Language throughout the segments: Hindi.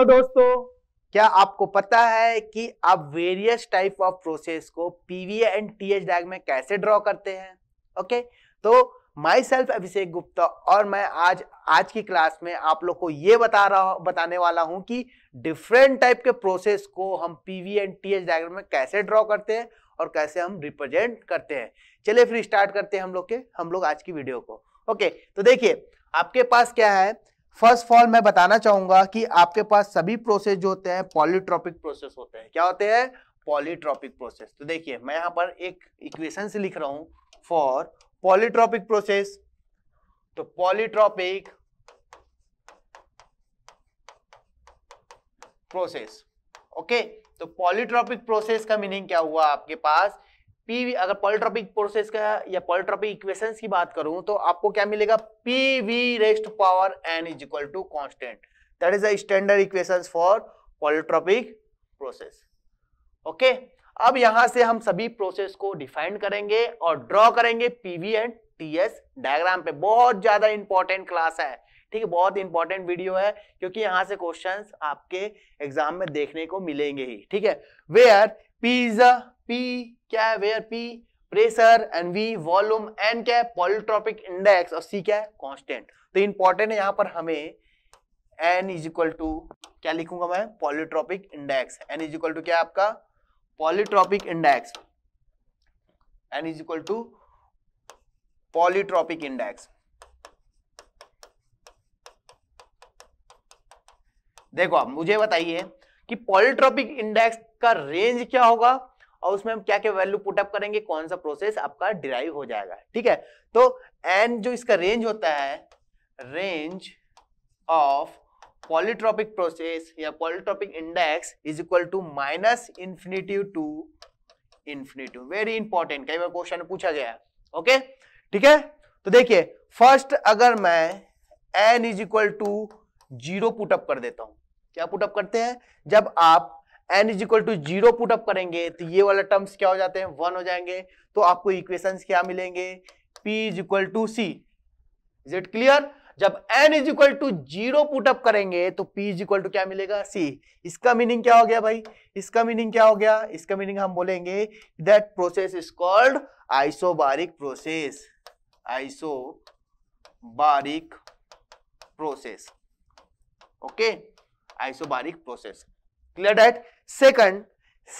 हेलो दोस्तों क्या आपको पता है कि आप वेरियस टाइप ऑफ प्रोसेस को पीवीए एंड टीएच डैग में कैसे ड्रॉ करते हैं ओके तो माई सेल्फ अभिषेक गुप्ता और मैं आज आज की क्लास में आप लोग को ये बता रहा बताने वाला हूं कि डिफरेंट टाइप के प्रोसेस को हम पीवी एंड टीएच डायग्राम में कैसे ड्रॉ करते हैं और कैसे हम रिप्रेजेंट करते हैं चलिए फिर स्टार्ट करते हैं हम लोग के हम लोग आज की वीडियो को ओके तो देखिए आपके पास क्या है फर्स्ट ऑल मैं बताना चाहूंगा कि आपके पास सभी प्रोसेस जो होते हैं पॉलीट्रॉपिक प्रोसेस होते हैं क्या होते हैं पॉलीट्रॉपिक प्रोसेस तो देखिए मैं यहां पर एक इक्वेशन से लिख रहा हूं फॉर पॉलीट्रॉपिक प्रोसेस तो पॉलीट्रॉपिक प्रोसेस ओके तो पॉलीट्रॉपिक प्रोसेस का मीनिंग क्या हुआ आपके पास पी अगर पॉलिट्रॉपिक प्रोसेस का या पॉलिट्रॉपिक इक्वेशंस की बात करूं तो आपको क्या मिलेगा P V raised power N is equal to constant that is the standard equations for polytropic process okay अब यहां से हम सभी प्रोसेस को डिफाइन करेंगे और ड्रॉ करेंगे पीवी एंड टीएस डायग्राम पे बहुत ज्यादा इंपॉर्टेंट क्लास है ठीक है बहुत इंपॉर्टेंट वीडियो है क्योंकि यहां से क्वेश्चंस आपके एग्जाम में देखने को मिलेंगे ही ठीक है वेयर पी इज पी क्या है where P pressure and V volume N क्या है पॉलिट्रॉपिक इंडेक्स और सी क्या है कॉन्स्टेंट तो इंपॉर्टेंट है यहां पर हमें एन इज इक्वल टू क्या लिखूंगा मैं polytropic index N is equal to क्या आपका polytropic index N is equal to polytropic index देखो आप मुझे बताइए कि पॉलिट्रॉपिक इंडेक्स का रेंज क्या होगा और उसमें हम क्या क्या वैल्यू पुट अप करेंगे कौन सा प्रोसेस आपका डिराइव हो जाएगा ठीक है तो एन जो इसका रेंज होता है रेंज ऑफ पॉलिट्रॉपिक प्रोसेस या polytropic index is equal to minus infinitive to infinitive very important कई बार क्वेश्चन पूछा गया ओके ठीक है तो देखिए फर्स्ट अगर मैं N is equal to zero put up कर देता हूं क्या पुटअप करते हैं जब आप N is equal to zero put up करेंगे तो ये वाला टर्म्स क्या हो जाते हैं वन हो जाएंगे तो आपको इक्वेशन क्या मिलेंगे P is equal to C is it clear जब N is equal to zero put up करेंगे तो पी इज इक्वल टू क्या मिलेगा सी इसका मीनिंग क्या हो गया भाई इसका मीनिंग क्या हो गया इसका मीनिंग हम बोलेंगे that process is called isobaric process isobaric process okay isobaric process clear that second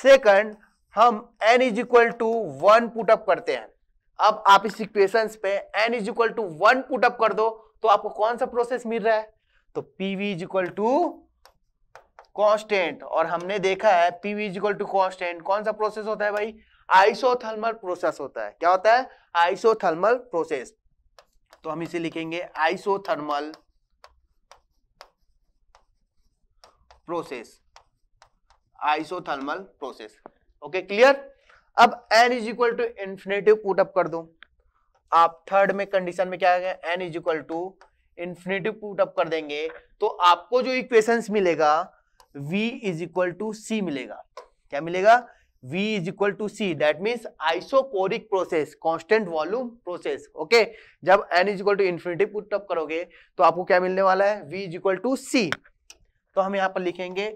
second हम N is equal to one put up करते हैं अब आप इस इक्वेशन पे N is equal to one put up कर दो तो आपको कौन सा प्रोसेस मिल रहा है तो PV is equal to constant और हमने देखा है PV is equal to constant कौन सा प्रोसेस होता है भाई आइसोथर्मल प्रोसेस होता है क्या होता है आइसोथर्मल प्रोसेस तो हम इसे लिखेंगे isothermal process isothermal process okay clear अब N is equal to infinitive put up कर दो आप थर्ड में कंडीशन में क्या है N is equal to infinitive put up कर देंगे तो आपको जो इक्वेशंस मिलेगा v is equal to C मिलेगा क्या मिलेगा v is equal to C that means isochoric process constant volume process okay जब n is equal to infinitive put up करोगे तो आपको क्या मिलने वाला है v is equal to C तो हम यहां पर लिखेंगे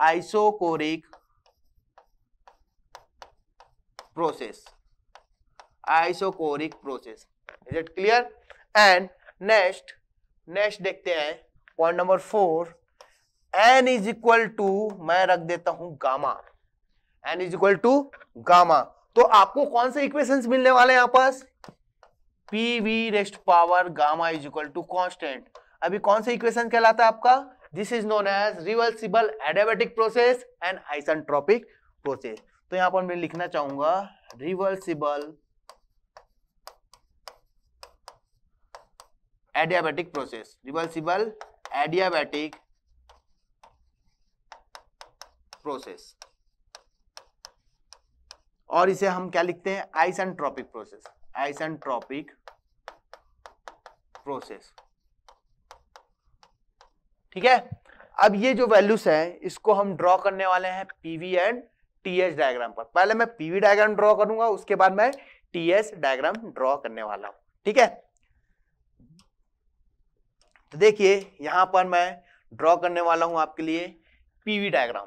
isochoric process isochoric process is it clear and next next देखते हैं point number four N is equal to मैं रख देता हूं gamma N is equal to gamma तो आपको कौन से इक्वेशंस मिलने वाले हैं पास P V raised power gamma is equal to constant अभी कौन से इक्वेशन कहलाता है आपका this is known as reversible adiabatic process and isentropic process तो यहां पर मैं लिखना चाहूंगा reversible adiabatic process reversible adiabatic process और इसे हम क्या लिखते हैं आइसनट्रॉपिक प्रोसेस आइसनट्रॉपिक प्रोसेस ठीक है अब ये जो वैल्यूज है इसको हम ड्रॉ करने वाले हैं पीवी एंड टीएस डायग्राम पर पहले मैं पीवी डायग्राम ड्रॉ करूंगा उसके बाद मैं टीएस डायग्राम ड्रॉ करने वाला हूं ठीक है तो देखिए यहां पर मैं ड्रॉ करने वाला हूं आपके लिए पीवी डायग्राम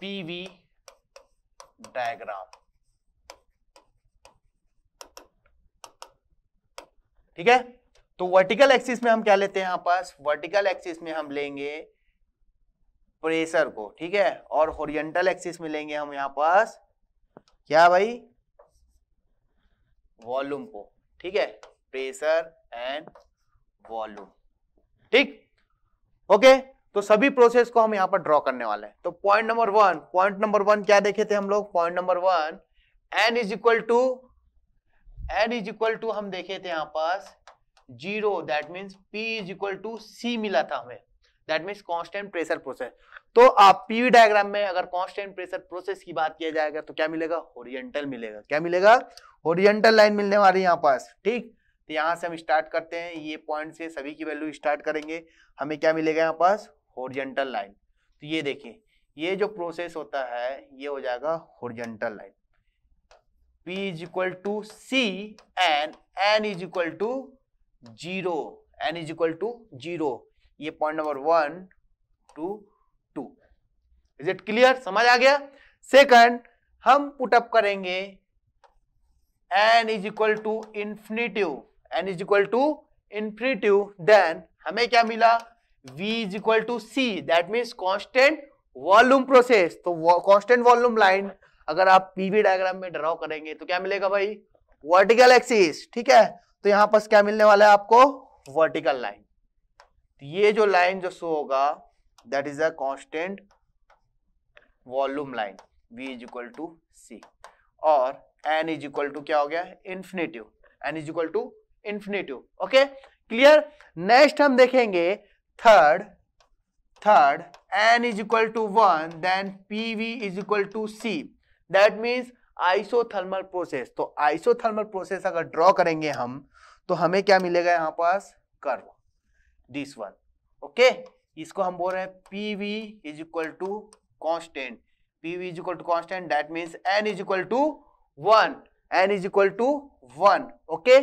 पीवी डायग्राम ठीक है तो वर्टिकल एक्सिस में हम क्या लेते हैं यहां पास वर्टिकल एक्सिस में हम लेंगे प्रेशर को ठीक है और होरियंटल एक्सिस में लेंगे हम यहाँ पास क्या भाई वॉल्यूम को ठीक है प्रेशर एंड वॉल्यूम ठीक ओके तो सभी प्रोसेस को हम यहां पर ड्रॉ करने वाले हैं तो point number one point number one क्या देखे थे हम लोग point number one N is equal to N is equal to हम देखे थे यहाँ पास zero that mean P is equal to C मिला था हमें that mean constant pressure process तो आप पीवी डायग्राम में अगर कॉन्स्टेंट प्रेशर प्रोसेस की बात किया जाएगा तो क्या मिलेगा ओरिएंटल मिलेगा क्या मिलेगा ओरिएंटल लाइन मिलने वाली है यहाँ पास ठीक तो यहाँ से हम स्टार्ट करते हैं ये पॉइंट से सभी की वैल्यू स्टार्ट करेंगे हमें क्या मिलेगा यहाँ पास ओरिएंटल लाइन तो ये देखिए ये जो प्रोसेस होता है ये हो जाएगा horizontal line P is equal to C and N is equal to zero N is equal to zero ये point number one two two is it clear समझ आ गया सेकंड हम पुटअप करेंगे N is equal to infinitive N is equal to infinitive then हमें क्या मिला v is equal to C that means constant volume process तो कॉन्स्टेंट वॉल्यूम लाइन अगर आप पीवी डायग्राम में ड्रॉ करेंगे तो क्या मिलेगा भाई वर्टिकल एक्सिस ठीक है तो यहां पर क्या मिलने वाला है आपको वर्टिकल लाइन तो ये जो लाइन जो शो होगा that is a constant volume line v is equal to C और n इज इक्वल टू क्या हो गया infinitive n is equal to infinitive okay clear next हम देखेंगे third third n is equal to one then P V is equal to C that means isothermal process तो आइसोथर्मल प्रोसेस अगर ड्रॉ करेंगे हम तो हमें क्या मिलेगा यहाँ पास कर्व दिस वन ओके इसको हम बोल रहे हैं P V is equal to constant P V is equal to constant that means N is equal to one N is equal to one okay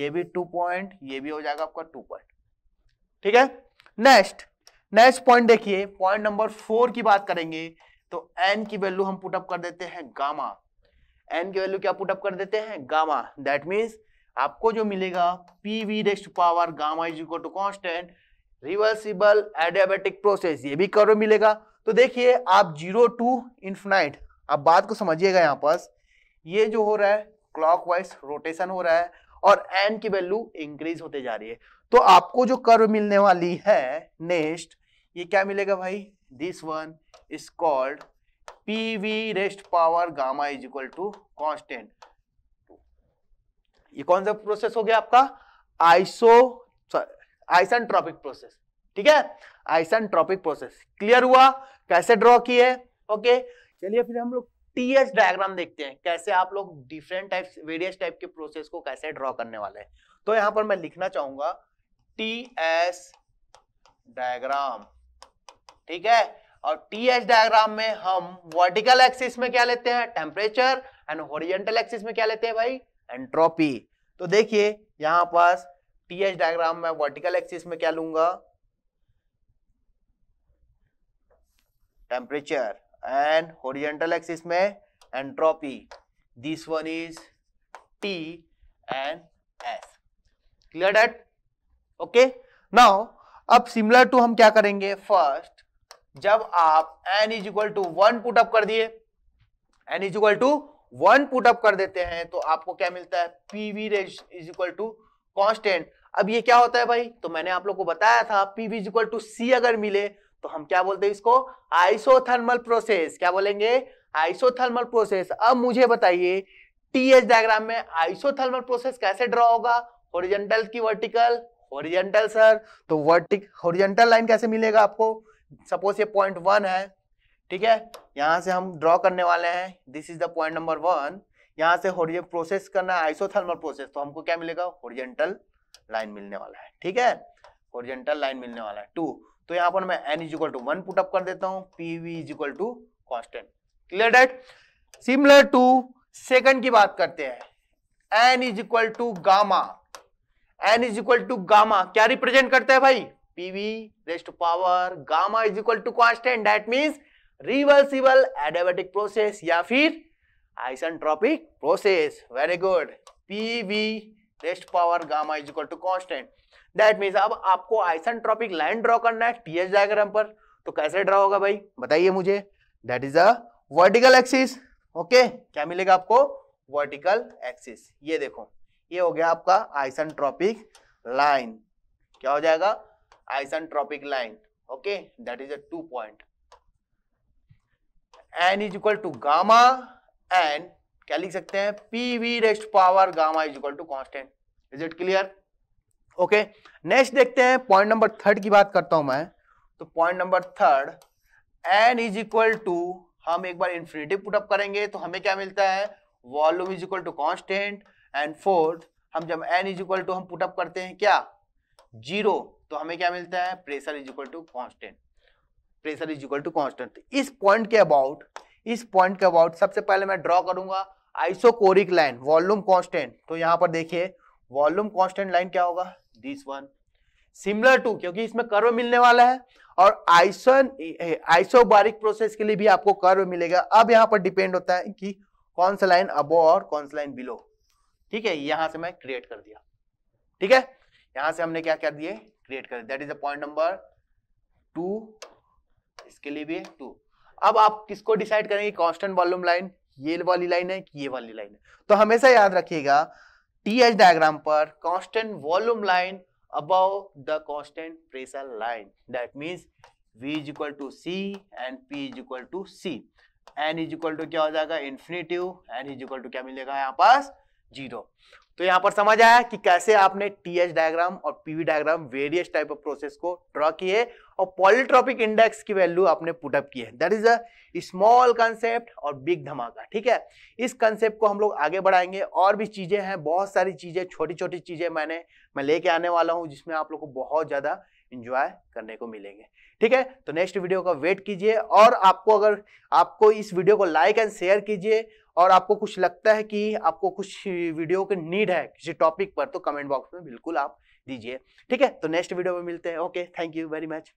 ये भी टू पॉइंट ये भी हो जाएगा आपका टू पॉइंट ठीक है नेक्स्ट नेक्स्ट पॉइंट देखिए पॉइंट नंबर फोर की बात करेंगे तो एन की वैल्यू हम पुटअप कर देते हैं गामा एन की वैल्यू क्या पुटअप कर देते हैं गामा दैट मीन्स आपको जो मिलेगा P V raised power gamma is equal to constant reversible adiabatic process ये भी कर्व मिलेगा तो देखिए आप जीरो टू इन्फिनाइट आप बात को समझिएगा यहाँ पर ये जो हो रहा है क्लॉकवाइज रोटेशन हो रहा है और एन की वैल्यू इंक्रीज होते जा रही है तो आपको जो कर्व मिलने वाली है नेक्स्ट ये क्या मिलेगा भाई this one is called PV rest power gamma is equal to constant. ये कौन सा प्रोसेस हो गया आपका आइसो आइसन ट्रॉपिक प्रोसेस ठीक है आइसन ट्रॉपिक प्रोसेस क्लियर हुआ कैसे ड्रॉ किए ओके चलिए फिर हम लोग टीएस डायग्राम देखते हैं कैसे आप लोग डिफरेंट टाइप्स वेरियस टाइप के प्रोसेस को कैसे ड्रॉ करने वाले हैं तो यहां पर मैं लिखना चाहूंगा टीएस डायग्राम ठीक है और टी एच डायग्राम में हम वर्टिकल एक्सिस में क्या लेते हैं टेम्परेचर एंड होरिजेंटल एक्सिस में क्या लेते हैं भाई एंट्रोपी तो देखिए यहां पास टी एच डायग्राम में वर्टिकल एक्सिस में क्या लूंगा टेम्परेचर एंड होरिजेंटल एक्सिस में entropy this one is T and S clear that okay now अब सिमिलर टू हम क्या करेंगे फर्स्ट जब आप N is equal to one put up कर दिए N is equal to one put up कर देते हैं तो आपको क्या मिलता है PV is equal to constant अब ये क्या होता है भाई तो मैंने आप लोग को बताया था PV is equal to C अगर मिले तो हम क्या बोलते हैं इसको आइसोथर्मल प्रोसेस क्या बोलेंगे आइसोथर्मल प्रोसेस अब मुझे बताइए टीएस डायग्राम में आइसोथर्मल प्रोसेस कैसे ड्रॉ होगा हॉरिजेंटल की वर्टिकल हॉरिजेंटल सर तो वर्टिक हॉरिजेंटल लाइन कैसे मिलेगा आपको सपोज ये पॉइंट वन है ठीक है यहाँ से हम ड्रॉ करने वाले हैं this is the point number one यहाँ से होरिजन प्रोसेस करना है आइसोथर्मल प्रोसेस तो हमको क्या मिलेगा होरिजेंटल लाइन मिलने वाला है ठीक है होरिजेंटल लाइन मिलने वाला है टू तो यहाँ पर मैं N is equal to one put up कर देता हूँ P V is equal to constant clear that similar to second की बात करते हैं N is equal to gamma N is equal to gamma क्या रिप्रेजेंट करता है भाई pv raised to power gamma is equal to constant that means reversible adiabatic process या फिर isentropic process very good pv raised power gamma is equal to constant that means अब आपको आइसेंट्रोपिक लाइन ड्रॉ करना है टीएच डायग्राम पर तो कैसे ड्रॉ होगा भाई बताइए मुझे that is a vertical axis okay क्या मिलेगा आपको वर्टिकल एक्सिस ये देखो ये हो गया आपका आइसेंट्रोपिक लाइन क्या हो जाएगा isentropic line okay that is a two point N is equal to gamma N क्या लिख सकते हैं P V raised power gamma is equal to constant is it clear okay next देखते हैं पॉइंट नंबर थर्ड की बात करता हूं मैं तो point number third N is equal to हम एक बार इन्फिनेटिव पुटअप करेंगे तो हमें क्या मिलता है volume is equal to constant and fourth हम जब एन इज इक्वल टू हम पुटअप करते हैं क्या जीरो तो हमें क्या मिलता है pressure is equal to constant pressure is equal to constant इस पॉइंट के अबाउट इस पॉइंट के अबाउट सबसे पहले मैं ड्रॉ करूंगा आइसोकोरिक लाइन वॉल्यूम कॉन्स्टेंट तो यहाँ पर देखिए वॉल्यूम कॉन्स्टेंट लाइन क्या होगा दिस वन सिमिलर टू क्योंकि इसमें कर्व मिलने वाला है और आइसन आइसोबारिक प्रोसेस के लिए भी आपको कर्व मिलेगा अब यहाँ पर डिपेंड होता है कि कौन सा लाइन अबो और कौन सा लाइन बिलो ठीक है यहां से मैं क्रिएट कर दिया ठीक है यहां से हमने क्या कर दिए क्रिएट कर that is the point number two इसके लिए भी टू अब आप किसको डिसाइड करेंगे कांस्टेंट वॉल्यूम लाइन ये वाली लाइन है कि ये वाली लाइन है तो हमेशा याद रखिएगा टी एच डायग्राम पर constant volume line above the constant pressure line that means v is equal to C and p is equal to C N is equal to क्या हो जाएगा infinitive N is equal to क्या मिलेगा यहाँ पास जीरो तो यहाँ पर समझ आया कि कैसे आपने टीएच डायग्राम और PV diagram various type of process को ड्रॉ किए और पॉलिट्रॉपिक इंडेक्स की वैल्यू आपने पुटअप की है that is a small concept और बिग धमाका ठीक है इस कंसेप्ट को हम लोग आगे बढ़ाएंगे और भी चीज़ें हैं बहुत सारी चीज़ें छोटी छोटी चीज़ें मैंने मैं लेके आने वाला हूँ जिसमें आप लोग को बहुत ज़्यादा इंजॉय करने को मिलेंगे ठीक है तो नेक्स्ट वीडियो का वेट कीजिए और आपको अगर आपको इस वीडियो को लाइक एंड शेयर कीजिए और आपको कुछ लगता है कि आपको कुछ वीडियो के नीड है किसी टॉपिक पर तो कमेंट बॉक्स में बिल्कुल आप दीजिए ठीक है तो नेक्स्ट वीडियो में मिलते हैं okay thank you very much